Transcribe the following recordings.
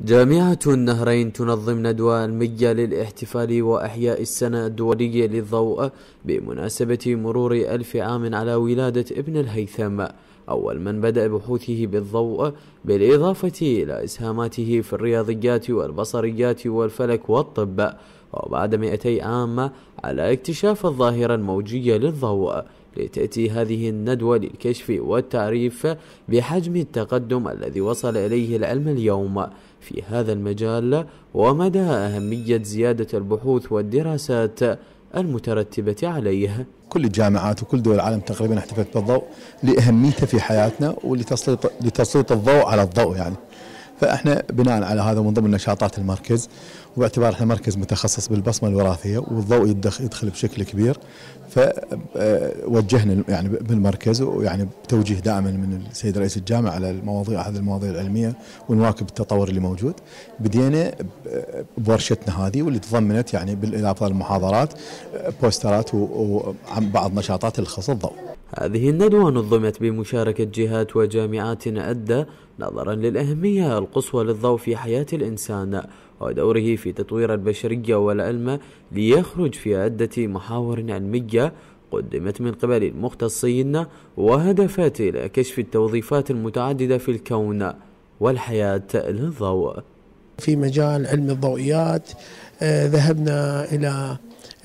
جامعة النهرين تنظم ندوة المجة للاحتفال وأحياء السنة الدولية للضوء بمناسبة مرور ألف عام على ولادة ابن الهيثم أول من بدأ بحوثه بالضوء بالإضافة إلى إسهاماته في الرياضيات والبصريات والفلك والطب وبعد 200 عام على اكتشاف الظاهرة الموجية للضوء لتأتي هذه الندوة للكشف والتعريف بحجم التقدم الذي وصل إليه العلم اليوم في هذا المجال ومدى أهمية زيادة البحوث والدراسات المترتبة عليه كل الجامعات وكل دول العالم تقريبا احتفت بالضوء لأهميته في حياتنا ولتسليط الضوء على الضوء يعني فاحنا بناء على هذا من ضمن نشاطات المركز وباعتبار احنا مركز متخصص بالبصمه الوراثيه والضوء يدخل بشكل كبير فوجهنا آه، يعني بالمركز ويعني بتوجيه دائما من السيد رئيس الجامعه على المواضيع هذه المواضيع العلميه ونواكب التطور اللي موجود بدينا بورشتنا هذه واللي تضمنت يعني بالاضافه للمحاضرات بوسترات وعن بعض نشاطات اللي الضوء هذه الندوه نظمت بمشاركه جهات وجامعات عده نظرا للاهميه القصوى للضوء في حياة الإنسان ودوره في تطوير البشرية والعلم ليخرج في عدة محاور علمية قدمت من قبل المختصين وهدفت إلى كشف التوظيفات المتعددة في الكون والحياة للضوء في مجال علم الضوئيات آه، ذهبنا إلى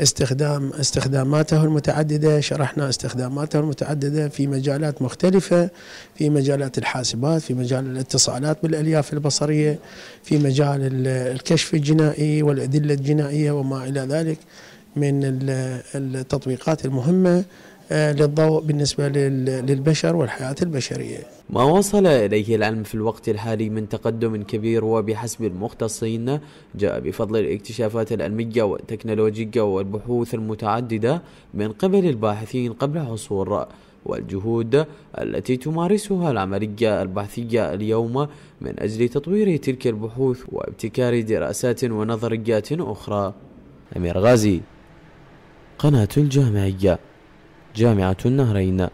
استخدام استخداماته المتعددة شرحنا استخداماته المتعددة في مجالات مختلفة في مجالات الحاسبات في مجال الاتصالات بالألياف البصرية في مجال الكشف الجنائي والأدلة الجنائية وما إلى ذلك من التطبيقات المهمة آه، للضوء بالنسبة للبشر والحياة البشرية ما وصل إليه العلم في الوقت الحالي من تقدم كبير وبحسب المختصين جاء بفضل الاكتشافات العلمية والتكنولوجية والبحوث المتعددة من قبل الباحثين قبل عصور والجهود التي تمارسها العملية البحثية اليوم من أجل تطوير تلك البحوث وابتكار دراسات ونظريات أخرى أمير غازي قناة الجامعية جامعة النهرين